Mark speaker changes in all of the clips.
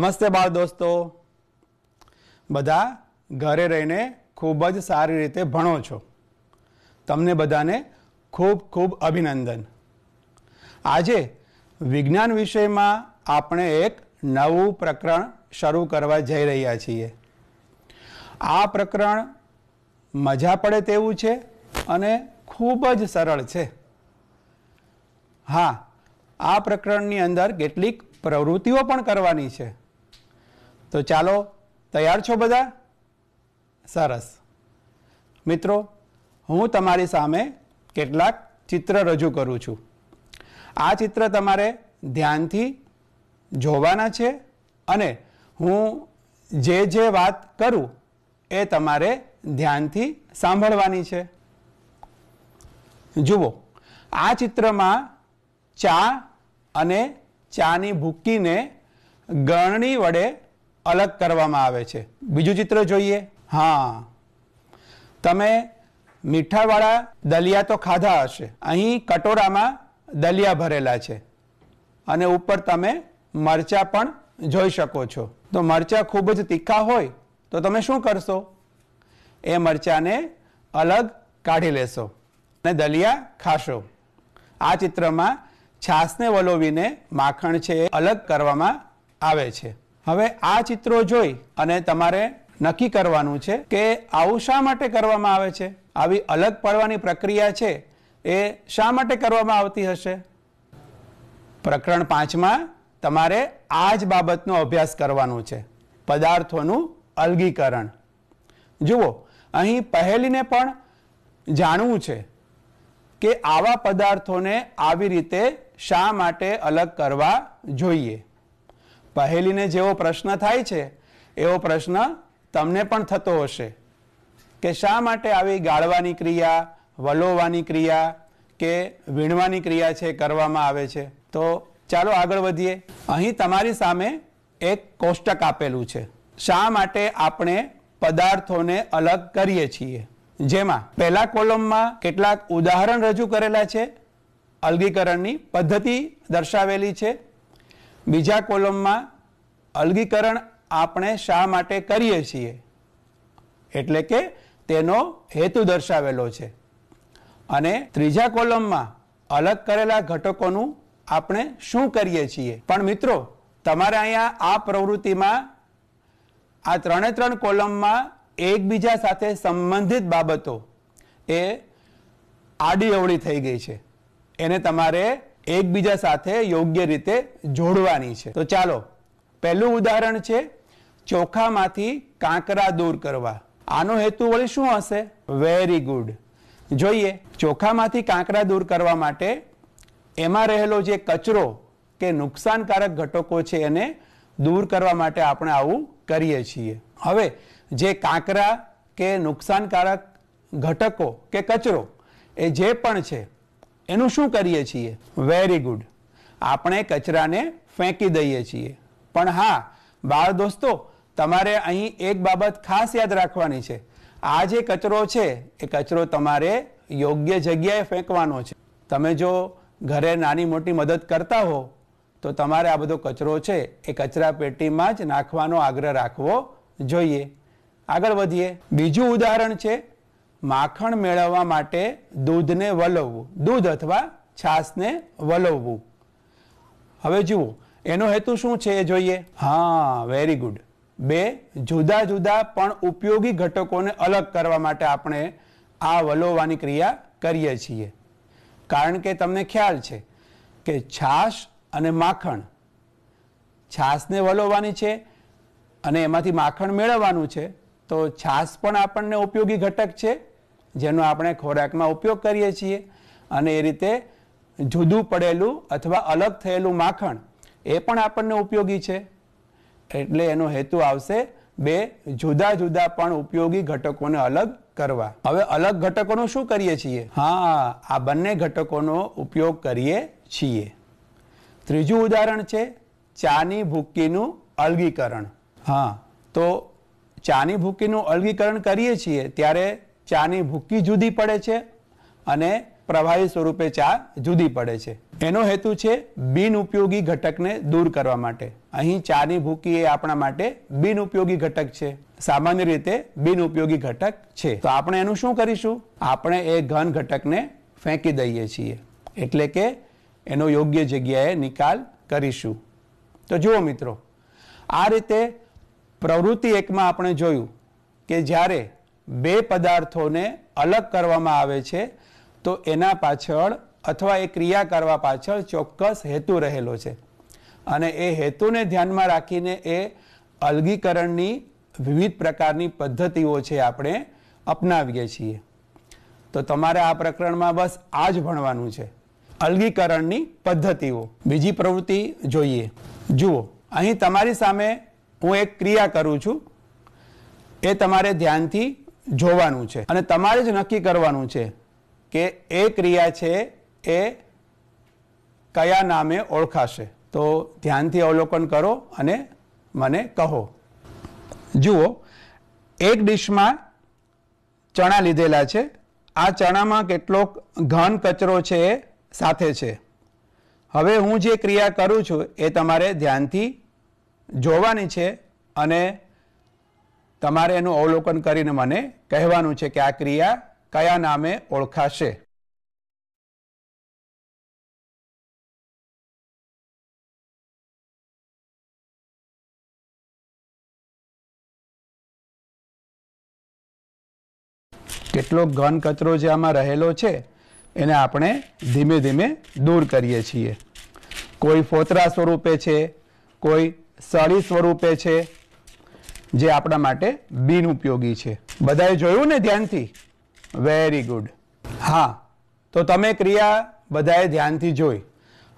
Speaker 1: નમસ્તે બાળ દોસ્તો બધા ઘરે રહીને ખૂબ જ સારી રીતે ભણો છો તમને બધાને ખૂબ ખૂબ અભિનંદન આજે વિજ્ઞાન વિષયમાં આપણે એક નવું પ્રકરણ શરૂ કરવા જઈ રહ્યા છીએ આ પ્રકરણ મજા પડે તેવું છે અને ખૂબ જ સરળ છે હા આ પ્રકરણની અંદર કેટલીક પ્રવૃત્તિઓ પણ કરવાની છે તો ચાલો તૈયાર છો બધા સરસ મિત્રો હું તમારી સામે કેટલાક ચિત્ર રજૂ કરું છું આ ચિત્ર તમારે ધ્યાનથી જોવાના છે અને હું જે જે વાત કરું એ તમારે ધ્યાનથી સાંભળવાની છે જુઓ આ ચિત્રમાં ચા અને ચાની ભૂક્કીને ગળણી વડે અલગ કરવામાં આવે છે બીજું ચિત્ર જોઈએ હા તમે મીઠાવાળા દલિયા તો ખાધા હશે અહીં કટોરામાં દલિયા ભરેલા છે અને ઉપર તમે મરચાં પણ જોઈ શકો છો તો મરચાં ખૂબ જ તીખા હોય તો તમે શું કરશો એ મરચાંને અલગ કાઢી લેશો અને દલિયા ખાશો આ ચિત્રમાં છાશને વલોવીને માખણ છે અલગ કરવામાં આવે છે હવે આ ચિત્રો જોઈ અને તમારે નક્કી કરવાનું છે કે આવું શા માટે કરવામાં આવે છે આવી અલગ પડવાની પ્રક્રિયા છે એ શા માટે કરવામાં આવતી હશે પ્રકરણ પાંચમાં તમારે આ જ બાબતનો અભ્યાસ કરવાનો છે પદાર્થોનું અલગીકરણ જુઓ અહીં પહેલીને પણ જાણવું છે કે આવા પદાર્થોને આવી રીતે શા માટે અલગ કરવા જોઈએ પહેલીને જેવો પ્રશ્ન થાય છે એવો પ્રશ્ન તમને પણ થતો હશે કે શા માટે આવી ગાળવાની ક્રિયા વલોવાની ક્રિયા કે વીણવાની ક્રિયા છે કરવામાં આવે છે તો ચાલો આગળ વધીએ અહીં તમારી સામે એક કોષ્ટક આપેલું છે શા માટે આપણે પદાર્થોને અલગ કરીએ છીએ જેમાં પહેલા કોલમમાં કેટલાક ઉદાહરણ રજૂ કરેલા છે અલગીકરણની પદ્ધતિ દર્શાવેલી છે બીજા કોલમમાં અલગીકરણ આપણે શા માટે કરીએ છીએ એટલે કે તેનો હેતુ દર્શાવેલો છે અને ત્રીજા કોલમમાં અલગ કરેલા ઘટકોનું આપણે શું કરીએ છીએ પણ મિત્રો તમારે અહીંયા આ પ્રવૃત્તિમાં આ ત્રણે ત્રણ કોલમમાં એકબીજા સાથે સંબંધિત બાબતો એ આડી અવળી થઈ ગઈ છે એને તમારે એકબીજા સાથે યોગ્ય રીતે જોડવાની છે તો ચાલો પહેલું ઉદાહરણ છે ચોખામાંથી કાંકરા દૂર કરવા આનો હેતુ વળી શું હશે વેરી ગુડ જોઈએ ચોખામાંથી કાંકરા દૂર કરવા માટે એમાં રહેલો જે કચરો કે નુકસાનકારક ઘટકો છે એને દૂર કરવા માટે આપણે આવું કરીએ છીએ હવે જે કાંકરા કે નુકસાનકારક ઘટકો કે કચરો એ જે પણ છે એનું શું કરીએ છીએ વેરી ગુડ આપણે કચરાને ફેંકી દઈએ છીએ પણ હા બાળ દોસ્તો તમારે અહીં એક બાબત ખાસ યાદ રાખવાની છે આ જે કચરો છે એ કચરો તમારે યોગ્ય જગ્યાએ ફેંકવાનો છે તમે જો ઘરે નાની મોટી મદદ કરતા હો તો તમારે આ બધો કચરો છે એ કચરા પેટીમાં જ નાખવાનો આગ્રહ રાખવો જોઈએ આગળ વધીએ બીજું ઉદાહરણ છે માખણ મેળવવા માટે દૂધને વલવવું દૂધ અથવા છાશને વલવવું હવે જુઓ એનો હેતુ શું છે એ જોઈએ હા વેરી ગુડ બે જુદા જુદા પણ ઉપયોગી ઘટકોને અલગ કરવા માટે આપણે આ વલોવાની ક્રિયા કરીએ છીએ કારણ કે તમને ખ્યાલ છે કે છાશ અને માખણ છાશને વલોવાની છે અને એમાંથી માખણ મેળવવાનું છે તો છાશ પણ આપણને ઉપયોગી ઘટક છે જેનો આપણે ખોરાકમાં ઉપયોગ કરીએ છીએ અને એ રીતે જુદું પડેલું અથવા અલગ થયેલું માખણ એ પણ આપણને ઉપયોગી છે એટલે એનો હેતુ આવશે બે જુદા જુદા પણ ઉપયોગી ઘટકોને અલગ કરવા હવે અલગ ઘટકોનું શું કરીએ છીએ હા આ બંને ઘટકોનો ઉપયોગ કરીએ છીએ ત્રીજું ઉદાહરણ છે ચાની ભૂક્કીનું અલગીકરણ હા તો ચાની ભૂક્કીનું અલગીકરણ કરીએ છીએ ત્યારે ચાની ભૂકી જુદી પડે છે અને પ્રવાહી સ્વરૂપે ચા જુદી પડે છે એનો હેતુ છે બિનઉપયોગી ઘટકને દૂર કરવા માટે અહીં ચાની ભૂકી એ આપણા માટે બિનઉપયોગી ઘટક છે સામાન્ય રીતે બિનઉપયોગી ઘટક છે તો આપણે એનું શું કરીશું આપણે એ ઘન ઘટકને ફેંકી દઈએ છીએ એટલે કે એનો યોગ્ય જગ્યાએ નિકાલ કરીશું તો જુઓ મિત્રો આ રીતે પ્રવૃત્તિ એકમાં આપણે જોયું કે જ્યારે બે પદાર્થોને અલગ કરવામાં આવે છે તો એના પાછળ અથવા એ ક્રિયા કરવા પાછળ ચોક્કસ હેતુ રહેલો છે અને એ હેતુને ધ્યાનમાં રાખીને એ અલગીકરણની વિવિધ પ્રકારની પદ્ધતિઓ છે આપણે અપનાવીએ છીએ તો તમારે આ પ્રકરણમાં બસ આ જ ભણવાનું છે અલગીકરણની પદ્ધતિઓ બીજી પ્રવૃત્તિ જોઈએ જુઓ અહીં તમારી સામે હું એક ક્રિયા કરું છું એ તમારે ધ્યાનથી જોવાનું છે અને તમારે જ નક્કી કરવાનું છે કે એ ક્રિયા છે એ કયા નામે ઓળખાશે તો ધ્યાનથી અવલોકન કરો અને મને કહો જુઓ એક ડીશમાં ચણા લીધેલા છે આ ચણામાં કેટલોક ઘન કચરો છે એ સાથે છે હવે હું જે ક્રિયા કરું છું એ તમારે ધ્યાનથી જોવાની છે અને તમારે એનું અવલોકન કરીને મને કહેવાનું છે કે આ ક્રિયા કયા નામે ઓળખાશે કેટલો ઘન કચરો જે આમાં રહેલો છે એને આપણે ધીમે ધીમે દૂર કરીએ છીએ કોઈ ફોતરા સ્વરૂપે છે કોઈ સળી સ્વરૂપે છે જે આપણા માટે બિન ઉપયોગી છે બધાએ જોયું ને ધ્યાનથી વેરી ગુડ હા તો તમે ક્રિયા બધાએ ધ્યાનથી જોઈ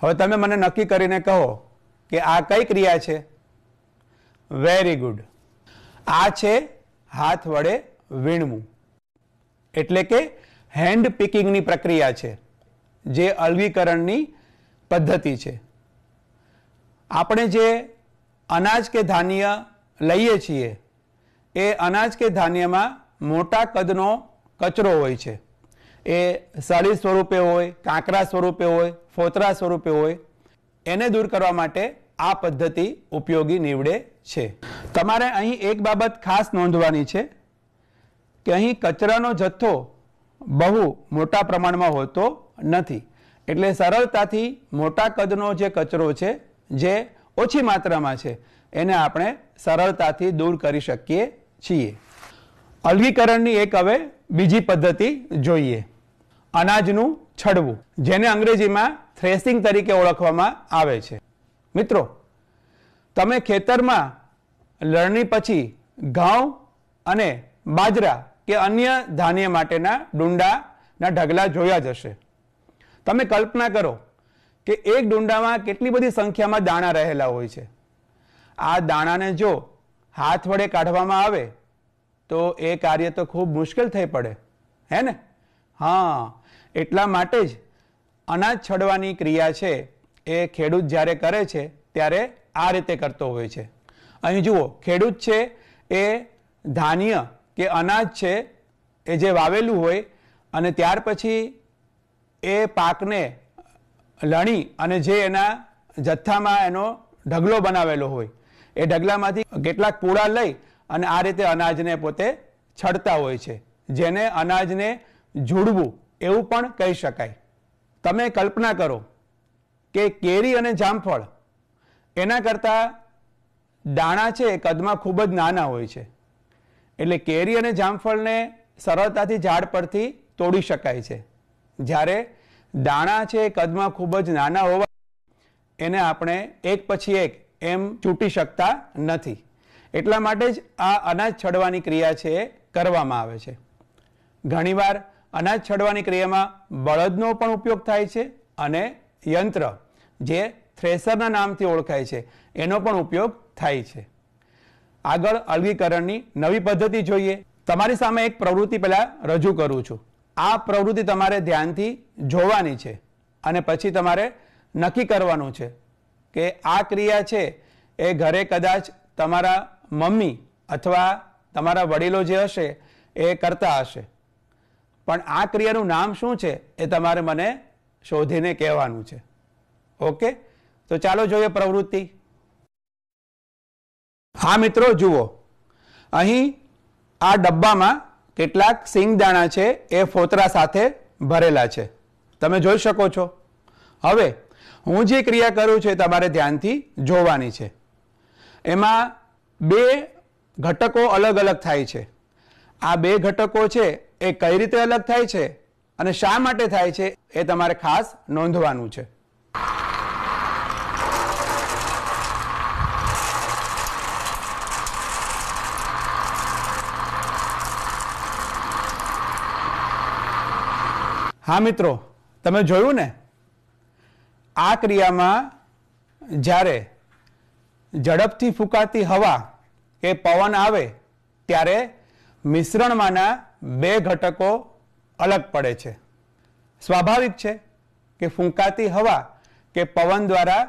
Speaker 1: હવે તમે મને નક્કી કરીને કહો કે આ કઈ ક્રિયા છે વેરી ગુડ આ છે હાથ વડે વીણવું એટલે કે હેન્ડ પિકિંગની પ્રક્રિયા છે જે અલગીકરણની પદ્ધતિ છે આપણે જે અનાજ કે ધાન્ય લઈએ છીએ એ અનાજ કે ધાન્યમાં મોટા કદનો કચરો હોય છે એ સળી સ્વરૂપે હોય કાંકરા સ્વરૂપે હોય ફોતરા સ્વરૂપે હોય એને દૂર કરવા માટે આ પદ્ધતિ ઉપયોગી નીવડે છે તમારે અહીં એક બાબત ખાસ નોંધવાની છે કે અહીં કચરાનો જથ્થો બહુ મોટા પ્રમાણમાં હોતો નથી એટલે સરળતાથી મોટા કદનો જે કચરો છે જે ઓછી માત્રામાં છે એને આપણે સરળતાથી દૂર કરી શકીએ છીએ અલગીકરણની એક હવે બીજી પદ્ધતિ જોઈએ અનાજનું છડવું જેને અંગ્રેજીમાં થ્રેસિંગ તરીકે ઓળખવામાં આવે છે મિત્રો તમે ખેતરમાં લણણી પછી ઘઉં અને બાજરા કે અન્ય ધાન્ય માટેના ડુંડાના ઢગલા જોયા જશે તમે કલ્પના કરો કે એક ડુંડામાં કેટલી બધી સંખ્યામાં દાણા રહેલા હોય છે આ દાણાને જો હાથ વડે કાઢવામાં આવે તો એ કાર્ય તો ખૂબ મુશ્કેલ થઈ પડે હે ને હા એટલા માટે જ અનાજ છડવાની ક્રિયા છે એ ખેડૂત જ્યારે કરે છે ત્યારે આ રીતે કરતો હોય છે અહીં જુઓ ખેડૂત છે એ ધાન્ય કે અનાજ છે એ જે વાવેલું હોય અને ત્યાર પછી એ પાકને લણી અને જે એના જથ્થામાં એનો ઢગલો બનાવેલો હોય એ ઢગલામાંથી કેટલાક પૂળા લઈ અને આ રીતે અનાજને પોતે છડતા હોય છે જેને અનાજને ઝૂડવું એવું પણ કહી શકાય તમે કલ્પના કરો કે કેરી અને જામફળ એના કરતાં દાણા છે એ કદમાં ખૂબ જ નાના હોય છે એટલે કેરી અને જામફળને સરળતાથી ઝાડ પરથી તોડી શકાય છે જ્યારે દાણા છે એ કદમાં ખૂબ જ નાના હોવા એને આપણે એક પછી એક એમ ચૂંટી શકતા નથી એટલા માટે જ આ અનાજ છડવાની ક્રિયા છે કરવામાં આવે છે ઘણીવાર અનાજ છડવાની ક્રિયામાં બળદનો પણ ઉપયોગ થાય છે અને યંત્ર જે થ્રેસરના નામથી ઓળખાય છે એનો પણ ઉપયોગ થાય છે આગળ અલગીકરણની નવી પદ્ધતિ જોઈએ તમારી સામે એક પ્રવૃત્તિ પહેલાં રજૂ કરું છું આ પ્રવૃત્તિ તમારે ધ્યાનથી જોવાની છે અને પછી તમારે નક્કી કરવાનું છે કે આ ક્રિયા છે એ ઘરે કદાચ તમારા મમ્મી અથવા તમારા વડીલો જે હશે એ કરતા હશે પણ આ ક્રિયાનું નામ શું છે એ તમારે મને શોધીને કહેવાનું છે ઓકે તો ચાલો જોઈએ પ્રવૃત્તિ હા મિત્રો જુઓ અહીં આ ડબ્બામાં કેટલાક સિંગદાણા છે એ ફોતરા સાથે ભરેલા છે તમે જોઈ શકો છો હવે હું જે ક્રિયા કરું છું એ તમારે ધ્યાનથી જોવાની છે એમાં બે ઘટકો અલગ અલગ થાય છે આ બે ઘટકો છે એ કઈ રીતે અલગ થાય છે અને શા માટે થાય છે એ તમારે ખાસ નોંધવાનું છે હા મિત્રો તમે જોયું ને આ ક્રિયામાં જ્યારે ઝડપથી ફૂંકાતી હવા કે પવન આવે ત્યારે મિશ્રણમાંના બે ઘટકો અલગ પડે છે સ્વાભાવિક છે કે ફૂંકાતી હવા કે પવન દ્વારા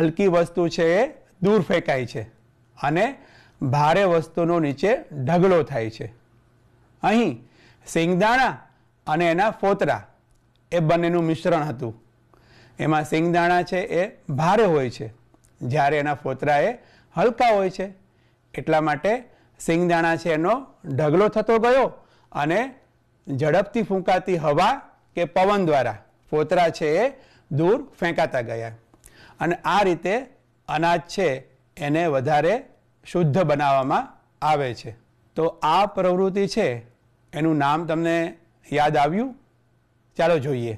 Speaker 1: હલકી વસ્તુ છે એ દૂર ફેંકાય છે અને ભારે વસ્તુનો નીચે ઢગલો થાય છે અહીં શિંગદાણા અને એના ફોતરા એ બંનેનું મિશ્રણ હતું એમાં સિંગદાણા છે એ ભારે હોય છે જ્યારે એના ફોતરા એ હલકા હોય છે એટલા માટે સિંગદાણા છે એનો ઢગલો થતો ગયો અને ઝડપથી ફૂંકાતી હવા કે પવન દ્વારા ફોતરા છે એ દૂર ફેંકાતા ગયા અને આ રીતે અનાજ છે એને વધારે શુદ્ધ બનાવવામાં આવે છે તો આ પ્રવૃત્તિ છે એનું નામ તમને યાદ આવ્યું ચાલો જોઈએ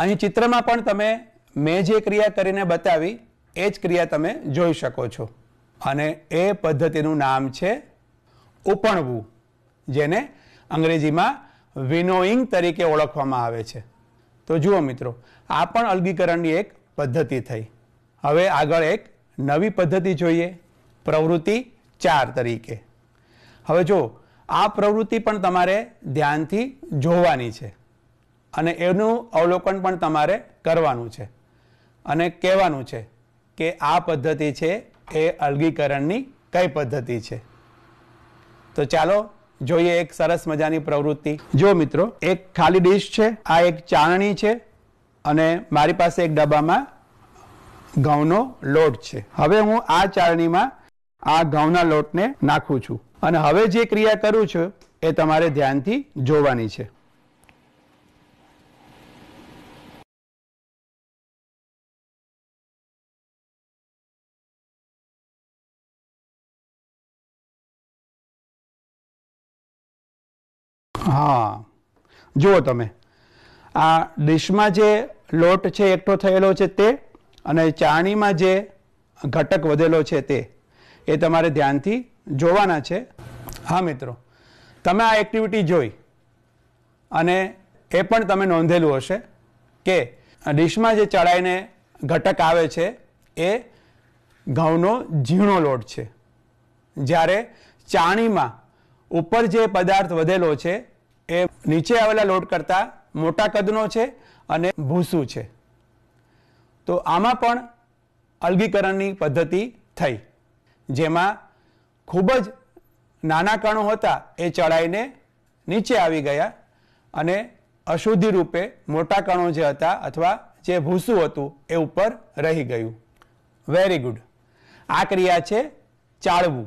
Speaker 1: અહીં ચિત્રમાં પણ તમે મેં જે ક્રિયા કરીને બતાવી એ જ ક્રિયા તમે જોઈ શકો છો અને એ પદ્ધતિનું નામ છે ઉપણવું જેને અંગ્રેજીમાં વિનોઈંગ તરીકે ઓળખવામાં આવે છે તો જુઓ મિત્રો આ પણ અલગીકરણની એક પદ્ધતિ થઈ હવે આગળ એક નવી પદ્ધતિ જોઈએ પ્રવૃત્તિ ચાર તરીકે હવે જો આ પ્રવૃત્તિ પણ તમારે ધ્યાનથી જોવાની છે અને એનું અવલોકન પણ તમારે કરવાનું છે અને કહેવાનું છે કે આ પદ્ધતિ છે એ અલગીકરણની કઈ પદ્ધતિ છે તો ચાલો જોઈએ એક સરસ મજાની પ્રવૃત્તિ જો મિત્રો એક ખાલી ડીશ છે આ એક ચાણણી છે અને મારી પાસે એક ડબ્બામાં ઘઉંનો લોટ છે હવે હું આ ચાળણીમાં આ ઘઉંના લોટને નાખું છું અને હવે જે ક્રિયા કરું છું એ તમારે ધ્યાનથી જોવાની છે હા જુઓ તમે આ ડીશમાં જે લોટ છે એકઠો થયેલો છે તે અને ચાણીમાં જે ઘટક વધેલો છે તે એ તમારે ધ્યાનથી જોવાના છે હા મિત્રો તમે આ એક્ટિવિટી જોઈ અને એ પણ તમે નોંધેલું હશે કે ડીશમાં જે ચડાઈને ઘટક આવે છે એ ઘઉંનો ઝીણો લોટ છે જ્યારે ચાણીમાં ઉપર જે પદાર્થ વધેલો છે એ નીચે આવેલા લોટ કરતાં મોટા કદનો છે અને ભૂસું છે તો આમાં પણ અલગીકરણની પદ્ધતિ થઈ જેમાં ખૂબ જ નાના કણો હતા એ ચડાઈને નીચે આવી ગયા અને અશુદ્ધિ રૂપે મોટા કણો જે હતા અથવા જે ભૂસું હતું એ ઉપર રહી ગયું વેરી ગુડ આ ક્રિયા છે ચાળવું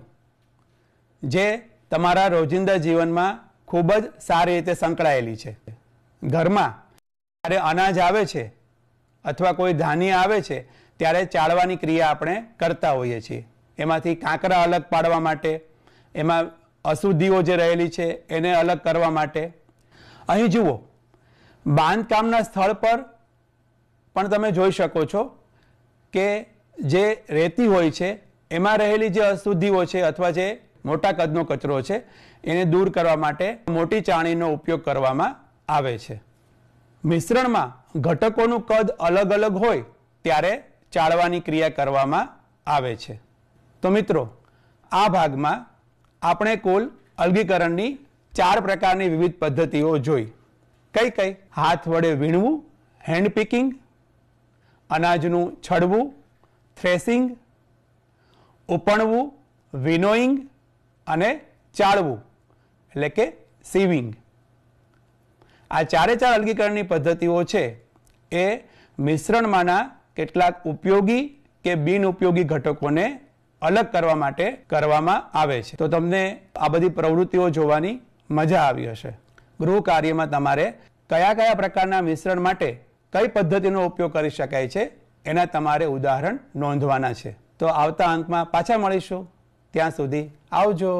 Speaker 1: જે તમારા રોજિંદા જીવનમાં ખૂબ જ સારી રીતે સંકળાયેલી છે ઘરમાં જ્યારે અનાજ આવે છે અથવા કોઈ ધાન્ય આવે છે ત્યારે ચાળવાની ક્રિયા આપણે કરતા હોઈએ છીએ એમાંથી કાંકરા અલગ પાડવા માટે એમાં અશુદ્ધિઓ જે રહેલી છે એને અલગ કરવા માટે અહીં જુઓ બાંધકામના સ્થળ પર પણ તમે જોઈ શકો છો કે જે રેતી હોય છે એમાં રહેલી જે અશુદ્ધિઓ છે અથવા જે મોટા કદનો કચરો છે એને દૂર કરવા માટે મોટી ચાણીનો ઉપયોગ કરવામાં આવે છે મિશ્રણમાં ઘટકોનું કદ અલગ અલગ હોય ત્યારે ચાળવાની ક્રિયા કરવામાં આવે છે તો મિત્રો આ ભાગમાં આપણે કુલ અલગીકરણની ચાર પ્રકારની વિવિધ પદ્ધતિઓ જોઈ કઈ કઈ હાથ વડે વીણવું હેન્ડ અનાજનું છડવું થ્રેસિંગ ઉપણવું વિનોઈંગ અને ચાળવું એટલે કે સીવિંગ આ ચારે ચાર અલગીકરણની પદ્ધતિઓ છે એ મિશ્રણમાંના કેટલાક ઉપયોગી કે બિનઉપયોગી ઘટકોને અલગ કરવા માટે કરવામાં આવે છે તો તમને આ બધી પ્રવૃત્તિઓ જોવાની મજા આવી હશે ગૃહ કાર્યમાં તમારે કયા કયા પ્રકારના મિશ્રણ માટે કઈ પદ્ધતિનો ઉપયોગ કરી શકાય છે એના તમારે ઉદાહરણ નોંધવાના છે તો આવતા અંકમાં પાછા મળીશું ત્યાં સુધી આવજો